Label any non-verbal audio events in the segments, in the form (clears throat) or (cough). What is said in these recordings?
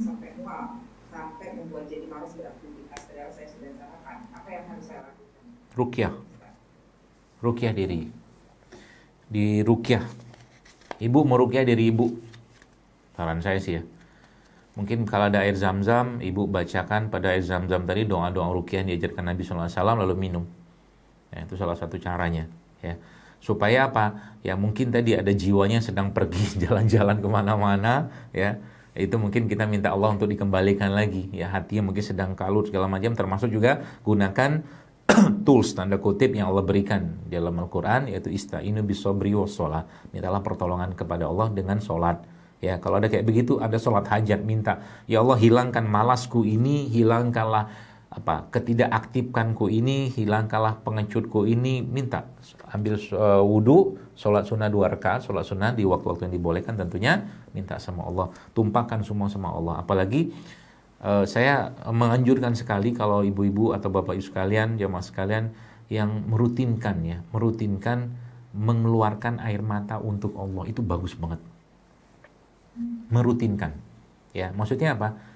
sampai mual sampai membuat jadi malas beraktivitas padahal saya sudah sarankan apa yang harus saya lakukan rukyah rukyah diri di rukyah ibu mau diri ibu saran saya sih ya mungkin kalau ada air zam-zam ibu bacakan pada air zam-zam tadi doa-doa rukyah yang diajarkan Nabi SAW lalu minum ya, itu salah satu caranya ya supaya apa ya mungkin tadi ada jiwanya sedang pergi (laughs) jalan-jalan kemana-mana ya itu mungkin kita minta Allah untuk dikembalikan lagi ya hatinya mungkin sedang kalut segala macam termasuk juga gunakan (clears throat) tools tanda kutip yang Allah berikan dalam Al-Qur'an yaitu istainu bisabri wasolah mintalah pertolongan kepada Allah dengan sholat Ya, kalau ada kayak begitu ada sholat hajat minta, ya Allah hilangkan malasku ini, hilangkanlah apa ketidakaktifkanku ini hilangkanlah pengecutku ini minta ambil uh, eh, wudhu sholat sunnah dua rakaat sholat sunnah di waktu-waktu yang dibolehkan tentunya minta sama Allah tumpahkan semua sama Allah apalagi uh, saya menganjurkan sekali kalau ibu-ibu atau bapak ibu sekalian jamaah sekalian yang merutinkan ya merutinkan mengeluarkan air mata untuk Allah itu bagus banget merutinkan ya maksudnya apa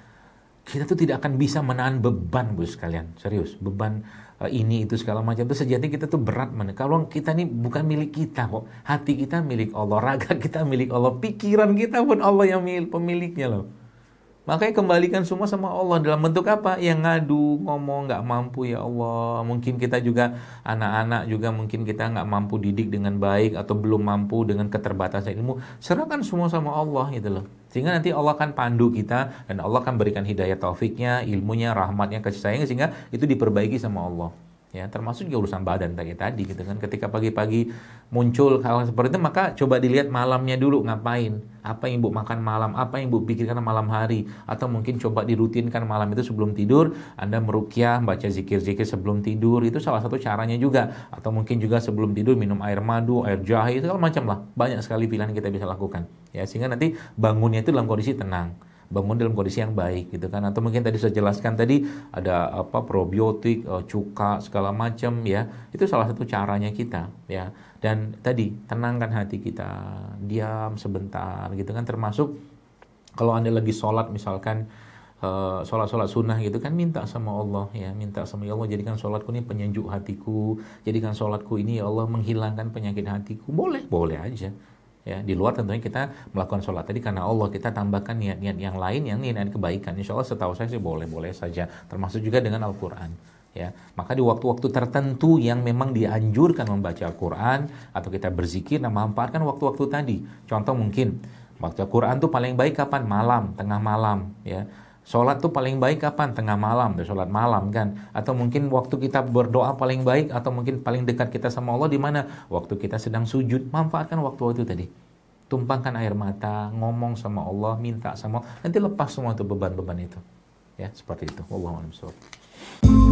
kita tuh tidak akan bisa menahan beban bos sekalian serius beban eh, ini itu segala macam itu sejati kita tuh berat mana kalau kita ini bukan milik kita kok hati kita milik Allah raga (laughs) kita milik Allah pikiran kita pun Allah yang milik pemiliknya loh makanya kembalikan semua sama Allah dalam bentuk apa yang ngadu ngomong nggak mampu ya Allah mungkin kita juga anak-anak juga mungkin kita nggak mampu didik dengan baik atau belum mampu dengan keterbatasan ilmu serahkan semua sama Allah gitu loh sehingga nanti Allah akan pandu kita dan Allah akan berikan hidayah taufiknya, ilmunya, rahmatnya, kasih sayangnya sehingga itu diperbaiki sama Allah ya termasuk juga urusan badan tadi tadi gitu kan ketika pagi-pagi muncul hal, hal seperti itu maka coba dilihat malamnya dulu ngapain apa yang ibu makan malam apa yang ibu pikirkan malam hari atau mungkin coba dirutinkan malam itu sebelum tidur anda merukyah baca zikir-zikir sebelum tidur itu salah satu caranya juga atau mungkin juga sebelum tidur minum air madu air jahe itu macam lah banyak sekali pilihan kita bisa lakukan ya sehingga nanti bangunnya itu dalam kondisi tenang bangun dalam kondisi yang baik gitu kan atau mungkin tadi saya jelaskan tadi ada apa probiotik eh, cuka segala macam ya itu salah satu caranya kita ya dan tadi tenangkan hati kita diam sebentar gitu kan termasuk kalau anda lagi sholat misalkan Uh, sholat-sholat sunnah gitu kan minta sama Allah ya minta sama ya Allah jadikan sholatku ini penyejuk hatiku jadikan sholatku ini ya Allah menghilangkan penyakit hatiku boleh boleh aja ya di luar tentunya kita melakukan sholat tadi karena Allah kita tambahkan niat-niat yang lain yang niat, niat kebaikan insya Allah setahu saya sih boleh-boleh saja termasuk juga dengan Al-Quran ya maka di waktu-waktu tertentu yang memang dianjurkan membaca Al-Quran atau kita berzikir nah memanfaatkan waktu-waktu tadi contoh mungkin waktu Al-Quran tuh paling baik kapan malam tengah malam ya Sholat tuh paling baik kapan? Tengah malam, tuh sholat malam kan? Atau mungkin waktu kita berdoa paling baik, atau mungkin paling dekat kita sama Allah di mana? Waktu kita sedang sujud, manfaatkan waktu itu tadi. Tumpangkan air mata, ngomong sama Allah, minta sama Allah. Nanti lepas semua itu beban-beban itu. Ya, seperti itu. wabarakatuh.